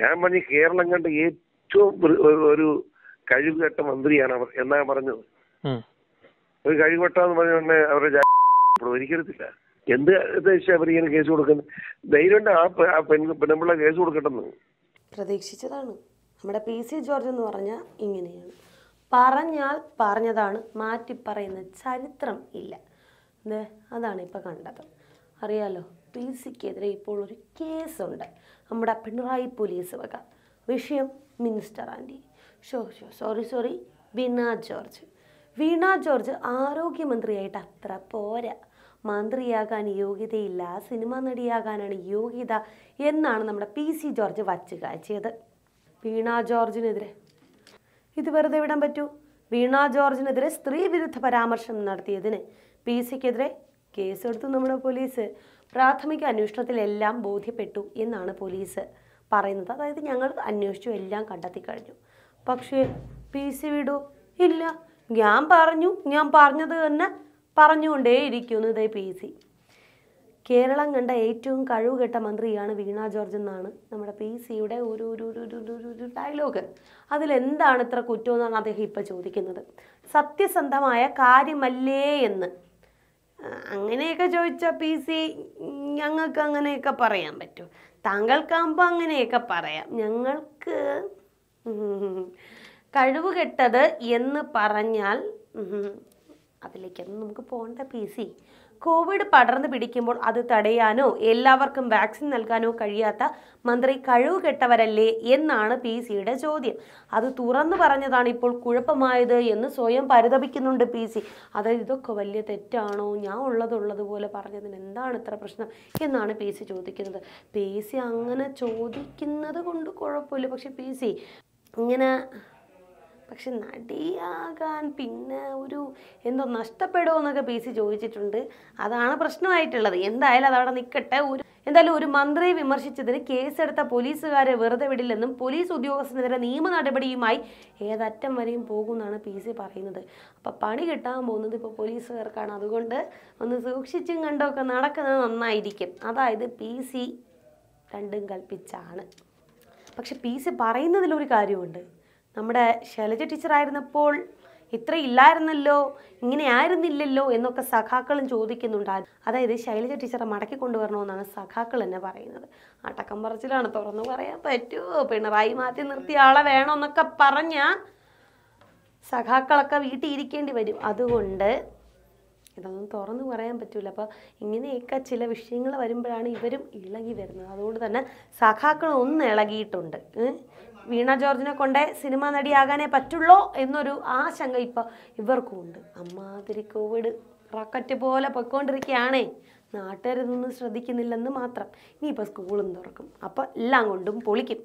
ഞാൻ പറഞ്ഞ കേരളം കണ്ട ഏറ്റവും ഒരു കഴിവുകെട്ട മന്ത്രിയാണ് അവർ എന്നാ പറഞ്ഞത് ഒരു കഴിവെട്ടെന്ന് പറഞ്ഞ അവരെ അവരുടെ എന്ത് ഉദ്ദേശിച്ച അവർ ഇങ്ങനെ കേസ് കൊടുക്കുന്നത് ധൈര്യം ആ പെൺപിള്ള കേസ് കൊടുക്കട്ടെന്ന് പ്രതീക്ഷിച്ചതാണ് നമ്മുടെ പി സി ജോർജ് എന്ന് പറഞ്ഞാൽ ഇങ്ങനെയാണ് പറഞ്ഞാൽ പറഞ്ഞതാണ് മാറ്റി പറയുന്ന ചരിത്രം ഇല്ല അതാണ് ഇപ്പോൾ കണ്ടത് അറിയാലോ ത്രീസിക്കെതിരെ ഇപ്പോൾ ഒരു കേസുണ്ട് നമ്മുടെ പിണറായി പോലീസ് വക വിഷയം മിനിസ്റ്റർ ആൻറ്റി ഷോ ഷോ സോറി സോറി വീണ ജോർജ് വീണ ജോർജ് ആരോഗ്യമന്ത്രിയായിട്ട് അത്ര പോരാ മന്ത്രിയാകാൻ യോഗ്യതയില്ല സിനിമാ നടിയാകാനാണ് യോഗ്യത എന്നാണ് നമ്മുടെ പി സി ജോർജ് വച്ച് കാഴ്ചയത് വീണ ജോർജിനെതിരെ ഇത് വെറുതെ വിടാൻ പറ്റൂ വീണ ജോർജിനെതിരെ സ്ത്രീ വിരുദ്ധ പരാമർശം നടത്തിയതിന് പി സിക്കെതിരെ കേസ് നമ്മുടെ പോലീസ് പ്രാഥമിക അന്വേഷണത്തിലെല്ലാം ബോധ്യപ്പെട്ടു എന്നാണ് പോലീസ് പറയുന്നത് അതായത് ഞങ്ങൾ അന്വേഷിച്ചു എല്ലാം കണ്ടെത്തി കഴിഞ്ഞു പക്ഷേ പി സി വിടോ ഇല്ല ഞാൻ പറഞ്ഞു ഞാൻ പറഞ്ഞത് തന്നെ പറഞ്ഞുകൊണ്ടേയിരിക്കുന്നു ഇതേ പി സി കേരളം കണ്ട ഏറ്റവും കഴിവുകെട്ട മന്ത്രിയാണ് വീണ ജോർജ് എന്നാണ് നമ്മുടെ പി സിയുടെ ഒരു ഒരു ഒരു ഒരു ഡയലോഗ് അതിലെന്താണ് ഇത്ര കുറ്റമെന്നാണ് അദ്ദേഹം ഇപ്പോൾ ചോദിക്കുന്നത് സത്യസന്ധമായ കാര്യമല്ലേ എന്ന് അങ്ങനെയൊക്കെ ചോദിച്ചാൽ പി സി ഞങ്ങൾക്ക് അങ്ങനെയൊക്കെ പറയാൻ പറ്റും താങ്കൾക്കാകുമ്പോൾ അങ്ങനെയൊക്കെ പറയാം ഞങ്ങൾക്ക് കഴിവ് കെട്ടത് എന്ന് പറഞ്ഞാൽ അതിലേക്കൊന്നും നമുക്ക് പോകണ്ട പി സി കോവിഡ് പടർന്നു പിടിക്കുമ്പോൾ അത് തടയാനോ എല്ലാവർക്കും വാക്സിൻ നൽകാനോ കഴിയാത്ത മന്ത്രി കഴിവ് കെട്ടവരല്ലേ എന്നാണ് പി സിയുടെ ചോദ്യം അത് തുറന്നു പറഞ്ഞതാണ് ഇപ്പോൾ കുഴപ്പമായത് എന്ന് സ്വയം പരിതപിക്കുന്നുണ്ട് പി സി അതായത് ഇതൊക്കെ വലിയ തെറ്റാണോ ഞാൻ ഉള്ളതുള്ളതുപോലെ പറഞ്ഞതിന് എന്താണ് ഇത്ര പ്രശ്നം എന്നാണ് പി സി ചോദിക്കുന്നത് പി സി അങ്ങനെ ചോദിക്കുന്നത് കൊണ്ട് കുഴപ്പമില്ല പക്ഷെ പി സി ഇങ്ങനെ പക്ഷെ നടിയാകാൻ പിന്നെ ഒരു എന്തോ നഷ്ടപ്പെടുമോ എന്നൊക്കെ പി സി ചോദിച്ചിട്ടുണ്ട് അതാണ് പ്രശ്നമായിട്ടുള്ളത് എന്തായാലും അതവിടെ നിൽക്കട്ടെ ഒരു എന്തായാലും ഒരു മന്ത്രിയെ വിമർശിച്ചതിന് കേസെടുത്ത പോലീസുകാരെ വെറുതെ വിടില്ലെന്നും പോലീസ് ഉദ്യോഗസ്ഥനെതിരെ നിയമ നടപടിയുമായി ഏതറ്റം വരെയും പോകുമെന്നാണ് പി സി പറയുന്നത് അപ്പോൾ പണി കിട്ടാൻ പോകുന്നത് ഇപ്പോൾ പോലീസുകാർക്കാണ് അതുകൊണ്ട് ഒന്ന് സൂക്ഷിച്ചും കണ്ടൊക്കെ നടക്കുന്നത് നന്നായിരിക്കും അതായത് പി സി രണ്ടും കൽപ്പിച്ചാണ് പക്ഷെ പി സി പറയുന്നതിലൊരു കാര്യമുണ്ട് നമ്മുടെ ശൈലജ ടീച്ചറായിരുന്നപ്പോൾ ഇത്ര ഇല്ലായിരുന്നല്ലോ ഇങ്ങനെ ആയിരുന്നില്ലല്ലോ എന്നൊക്കെ സഖാക്കളും ചോദിക്കുന്നുണ്ട് അതായത് ശൈലജ ടീച്ചറെ മടക്കി കൊണ്ടുവരണമെന്നാണ് സഖാക്കൾ എന്നെ പറയുന്നത് അടക്കം പറച്ചിലാണ് തുറന്നു പറയാൻ പറ്റുമോ പിണറായി മാറ്റി നിർത്തിയ ആളെ വേണമെന്നൊക്കെ പറഞ്ഞ സഖാക്കളൊക്കെ വീട്ടിൽ ഇരിക്കേണ്ടി വരും അതുകൊണ്ട് ഇതൊന്നും തുറന്നു പറയാൻ പറ്റില്ല അപ്പോൾ ഇങ്ങനെയൊക്കെ ചില വിഷയങ്ങൾ വരുമ്പോഴാണ് ഇവരും ഇളകി വരുന്നത് അതുകൊണ്ട് തന്നെ സഖാക്കൾ ഒന്ന് ഇളകിയിട്ടുണ്ട് വീണ ജോർജിനെ കൊണ്ടേ സിനിമ നടിയാകാനേ പറ്റുള്ളൂ എന്നൊരു ആശങ്ക ഇപ്പോൾ ഇവർക്കും ഉണ്ട് അമ്മാതിരി കോവിഡ് റോക്കറ്റ് പോലെ പൊയ്ക്കൊണ്ടിരിക്കുകയാണേ നാട്ടുകാരിതൊന്നും ശ്രദ്ധിക്കുന്നില്ലെന്ന് മാത്രം ഇനിയിപ്പോൾ സ്കൂളും തുറക്കും അപ്പോൾ എല്ലാം കൊണ്ടും പൊളിക്കും